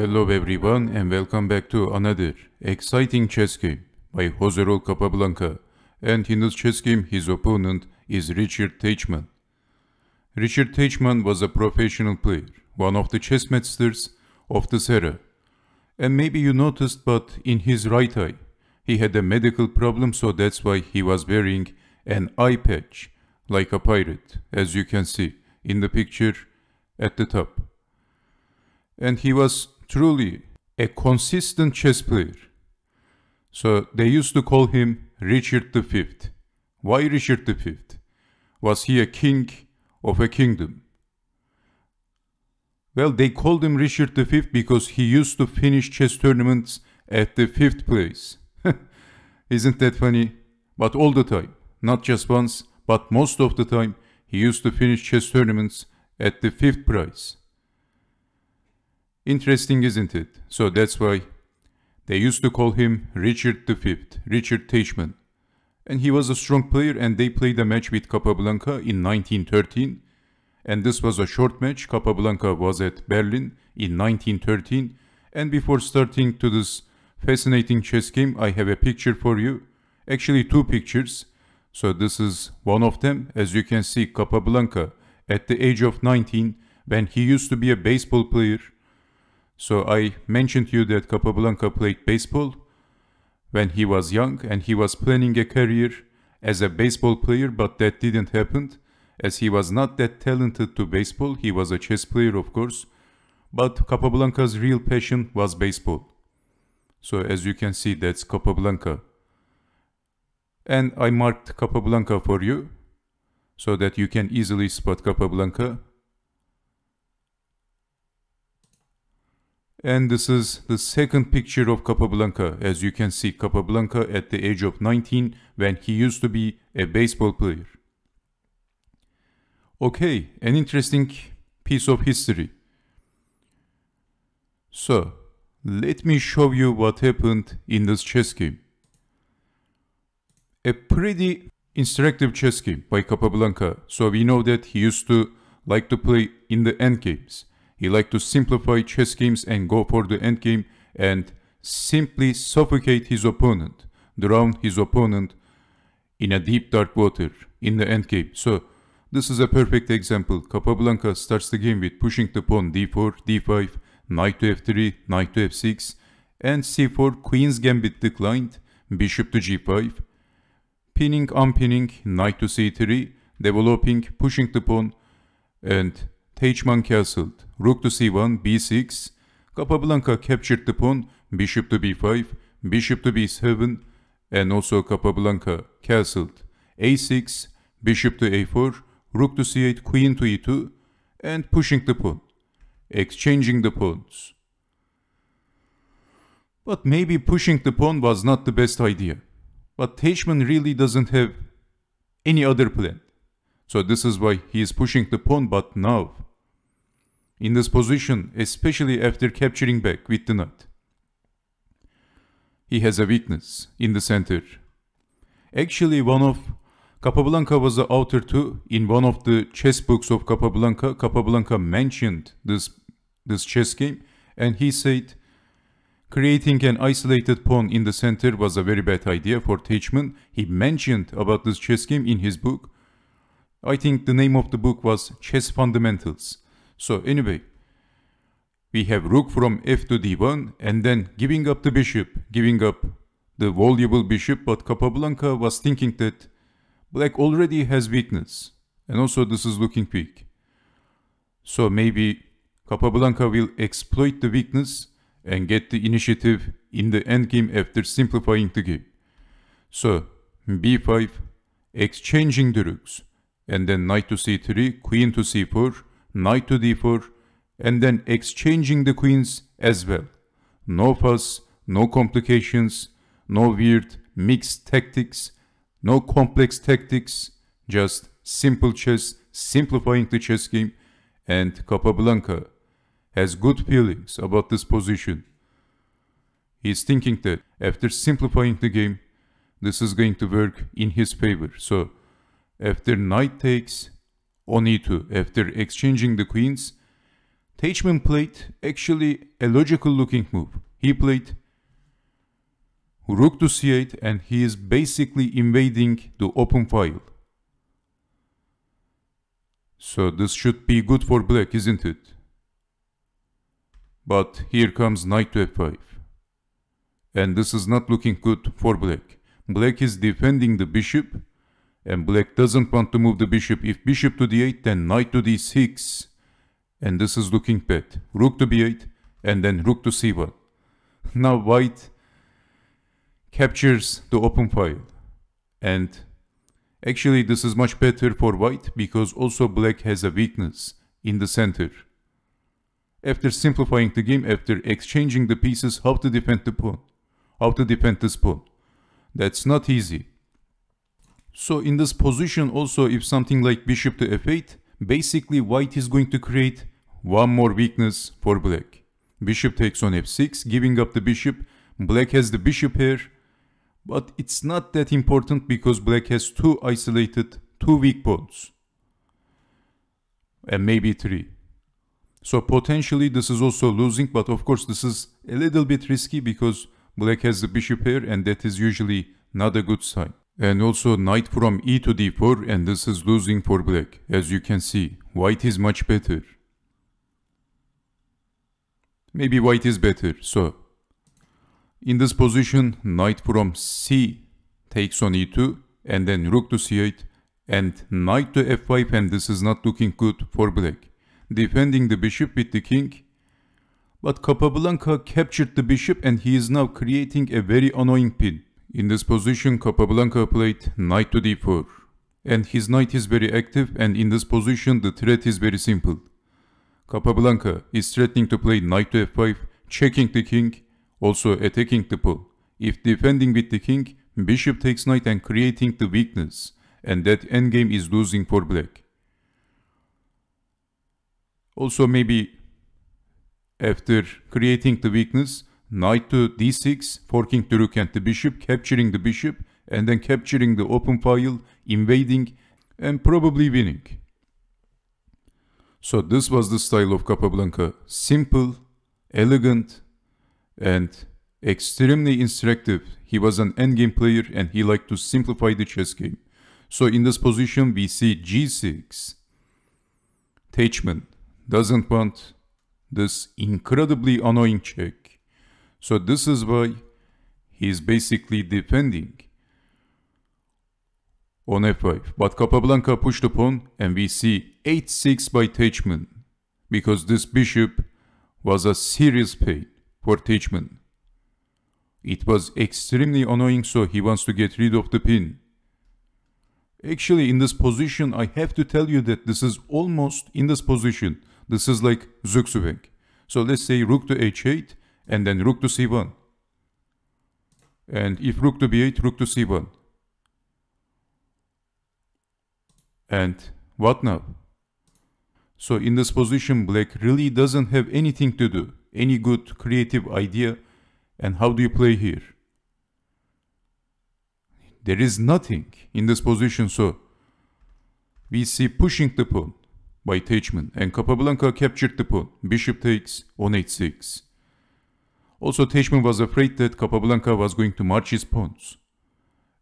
Hello everyone and welcome back to another exciting chess game by Josero Capablanca and in this chess game his opponent is Richard Teichmann. Richard Teichmann was a professional player, one of the chess masters of this era. And maybe you noticed but in his right eye he had a medical problem so that's why he was wearing an eye patch like a pirate as you can see in the picture at the top and he was truly a consistent chess player. So they used to call him Richard V. Why Richard V? Was he a king of a kingdom? Well, they called him Richard V because he used to finish chess tournaments at the fifth place. Isn't that funny? But all the time, not just once, but most of the time, he used to finish chess tournaments at the fifth prize. Interesting, isn't it? So that's why they used to call him Richard V, Richard Teichmann. And he was a strong player and they played a match with Capablanca in 1913. And this was a short match. Capablanca was at Berlin in 1913. And before starting to this fascinating chess game, I have a picture for you. Actually two pictures. So this is one of them. As you can see, Capablanca at the age of 19 when he used to be a baseball player so I mentioned you that Capablanca played baseball when he was young and he was planning a career as a baseball player but that didn't happen as he was not that talented to baseball. He was a chess player of course but Capablanca's real passion was baseball. So as you can see that's Capablanca. And I marked Capablanca for you so that you can easily spot Capablanca And this is the second picture of Capablanca. As you can see, Capablanca at the age of 19 when he used to be a baseball player. Okay, an interesting piece of history. So, let me show you what happened in this chess game. A pretty instructive chess game by Capablanca. So we know that he used to like to play in the endgames. He liked to simplify chess games and go for the endgame and simply suffocate his opponent, drown his opponent in a deep dark water in the endgame. So this is a perfect example. Capablanca starts the game with pushing the pawn d4, d5, knight to f3, knight to f6, and c4 queen's gambit declined, bishop to g5, pinning, unpinning, knight to c3, developing, pushing the pawn, and H1 castled, rook to c1, b6, Capablanca captured the pawn, bishop to b5, bishop to b7, and also Capablanca castled, a6, bishop to a4, rook to c8, queen to e2, and pushing the pawn, exchanging the pawns. But maybe pushing the pawn was not the best idea. But Teichman really doesn't have any other plan. So this is why he is pushing the pawn, but now in this position, especially after capturing back with the knight. He has a weakness in the center. Actually, one of Capablanca was the author too. In one of the chess books of Capablanca, Capablanca mentioned this, this chess game and he said creating an isolated pawn in the center was a very bad idea for Teichmann. He mentioned about this chess game in his book. I think the name of the book was Chess Fundamentals. So anyway, we have rook from f to d1 and then giving up the bishop, giving up the voluble bishop but Capablanca was thinking that black already has weakness and also this is looking weak. So maybe Capablanca will exploit the weakness and get the initiative in the endgame after simplifying the game. So b5 exchanging the rooks and then knight to c3, queen to c4 knight to d4, and then exchanging the queens as well. No fuss, no complications, no weird mixed tactics, no complex tactics, just simple chess, simplifying the chess game, and Capablanca has good feelings about this position. He's thinking that after simplifying the game, this is going to work in his favor. So after knight takes, Onito, after exchanging the queens, Teichmann played actually a logical looking move. He played rook to c8 and he is basically invading the open file. So this should be good for black, isn't it? But here comes knight to f5. And this is not looking good for black. Black is defending the bishop and black doesn't want to move the bishop. If bishop to d8, then knight to d6. And this is looking bad. Rook to b8, and then rook to c1. Now white captures the open file. And actually this is much better for white because also black has a weakness in the center. After simplifying the game, after exchanging the pieces, how to defend the pawn, how to defend this pawn. That's not easy. So in this position also if something like bishop to f8, basically white is going to create one more weakness for black. Bishop takes on f6, giving up the bishop. Black has the bishop here. But it's not that important because black has two isolated, two weak pawns. And maybe three. So potentially this is also losing but of course this is a little bit risky because black has the bishop here and that is usually not a good sign. And also knight from e to d4 and this is losing for black. As you can see, white is much better. Maybe white is better, so. In this position, knight from c takes on e2 and then rook to c8 and knight to f5 and this is not looking good for black. Defending the bishop with the king. But Capablanca captured the bishop and he is now creating a very annoying pin. In this position, Capablanca played knight to d4. And his knight is very active and in this position the threat is very simple. Capablanca is threatening to play knight to f5, checking the king, also attacking the pawn. If defending with the king, bishop takes knight and creating the weakness. And that endgame is losing for black. Also maybe after creating the weakness, knight to d6, forking the rook and the bishop, capturing the bishop, and then capturing the open file, invading, and probably winning. So this was the style of Capablanca. Simple, elegant, and extremely instructive. He was an endgame player and he liked to simplify the chess game. So in this position we see g6. Teichmann doesn't want this incredibly annoying check. So this is why he is basically defending on f5. But Capablanca pushed upon and we see 8-6 by Teichmann because this bishop was a serious pain for Teichmann. It was extremely annoying so he wants to get rid of the pin. Actually in this position I have to tell you that this is almost in this position. This is like Zugzwang. So let's say rook to h8 and then rook to c1. And if rook to b8, rook to c1. And what now? So in this position, black really doesn't have anything to do, any good creative idea. And how do you play here? There is nothing in this position, so we see pushing the pawn by Teichmann and Capablanca captured the pawn. Bishop takes on h6. Also, Teichmann was afraid that Capablanca was going to march his pawns.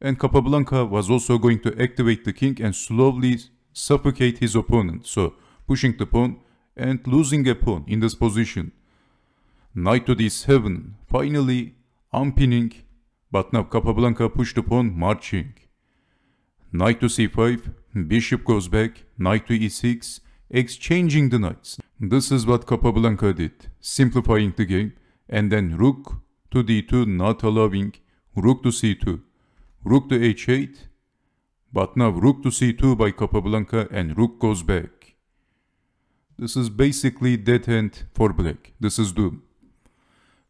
And Capablanca was also going to activate the king and slowly suffocate his opponent, so pushing the pawn and losing a pawn in this position. Knight to d7, finally unpinning, but now Capablanca pushed the pawn marching. Knight to c5, bishop goes back, knight to e6, exchanging the knights. This is what Capablanca did, simplifying the game and then rook to d2 not allowing, rook to c2, rook to h8, but now rook to c2 by Capablanca and rook goes back. This is basically dead end for black. This is doom.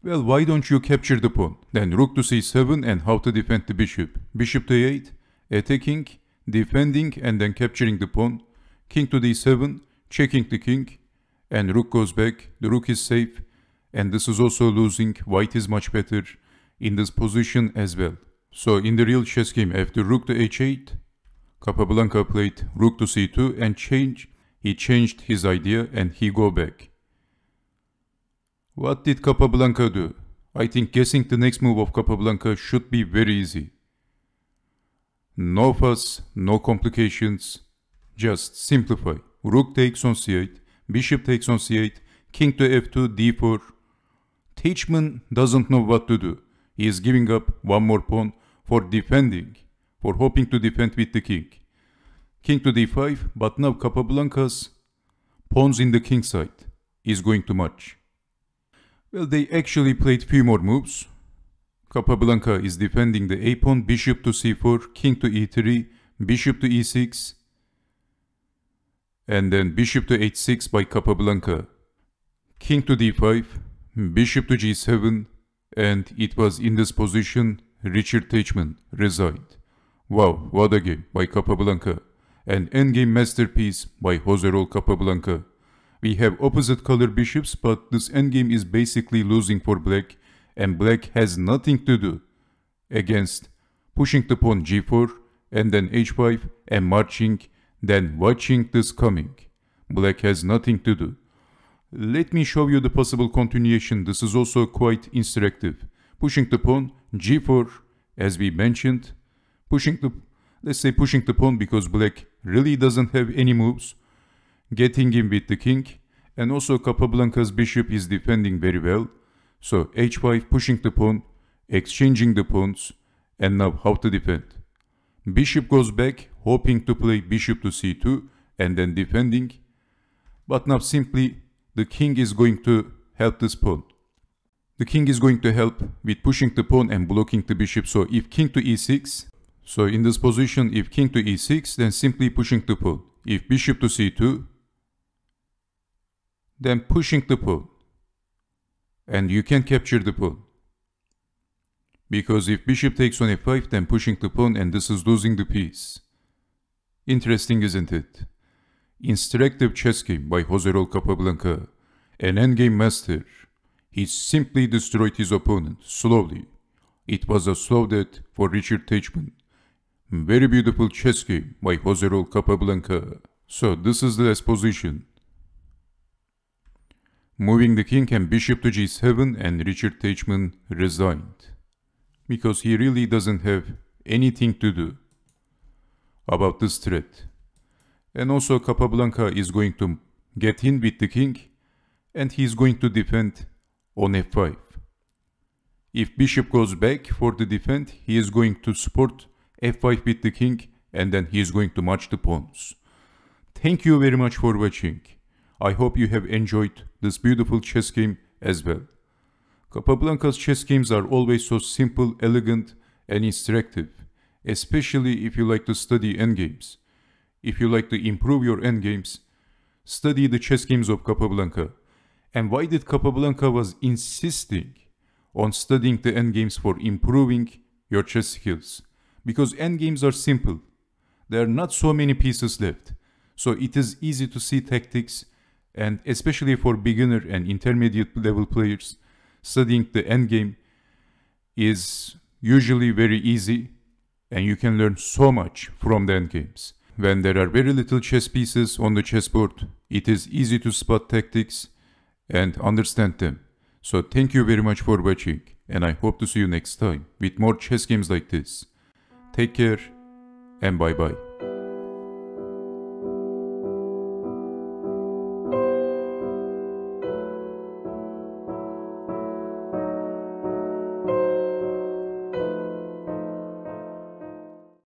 Well, why don't you capture the pawn? Then rook to c7 and how to defend the bishop. Bishop to a8, attacking, defending and then capturing the pawn. King to d7, checking the king and rook goes back. The rook is safe and this is also losing. White is much better in this position as well. So in the real chess game, after rook to h8, Capablanca played rook to c2 and change. He changed his idea and he go back. What did Capablanca do? I think guessing the next move of Capablanca should be very easy. No fuss, no complications, just simplify. Rook takes on c8, bishop takes on c8, king to f2, d4, Teichmann doesn't know what to do. He is giving up one more pawn for defending, for hoping to defend with the king. King to d5, but now Capablanca's pawns in the king side is going to much. Well, they actually played few more moves. Capablanca is defending the a pawn, bishop to c4, king to e3, bishop to e6, and then bishop to h6 by Capablanca. King to d5, Bishop to G7, and it was in this position Richard Teichmann resigned. Wow, what a game by Capablanca. An endgame masterpiece by Joserol Capablanca. We have opposite color bishops, but this endgame is basically losing for black, and black has nothing to do against pushing the pawn g4, and then h5, and marching, then watching this coming. Black has nothing to do. Let me show you the possible continuation. This is also quite instructive. Pushing the pawn, g4, as we mentioned. Pushing the, let's say pushing the pawn because black really doesn't have any moves. Getting in with the king. And also Capablanca's bishop is defending very well. So h5 pushing the pawn, exchanging the pawns. And now how to defend. Bishop goes back, hoping to play bishop to c2 and then defending. But now simply the king is going to help this pawn. The king is going to help with pushing the pawn and blocking the bishop. So if king to e6, so in this position, if king to e6, then simply pushing the pawn. If bishop to c2, then pushing the pawn. And you can capture the pawn. Because if bishop takes on f5, then pushing the pawn and this is losing the piece. Interesting, isn't it? Instructive chess game by Jose Rol Capablanca, an endgame master. He simply destroyed his opponent, slowly. It was a slow death for Richard Teichmann. Very beautiful chess game by Jose Rol Capablanca. So this is the last position. Moving the king and bishop to g7 and Richard Teichmann resigned. Because he really doesn't have anything to do about this threat. And also Capablanca is going to get in with the king and he is going to defend on f5. If bishop goes back for the defend, he is going to support f5 with the king and then he is going to match the pawns. Thank you very much for watching. I hope you have enjoyed this beautiful chess game as well. Capablanca's chess games are always so simple, elegant and instructive, especially if you like to study endgames if you like to improve your endgames, study the chess games of Capablanca. And why did Capablanca was insisting on studying the endgames for improving your chess skills? Because endgames are simple. There are not so many pieces left. So it is easy to see tactics and especially for beginner and intermediate level players, studying the endgame is usually very easy and you can learn so much from the endgames when there are very little chess pieces on the chessboard, it is easy to spot tactics and understand them. So thank you very much for watching and I hope to see you next time with more chess games like this. Take care and bye bye.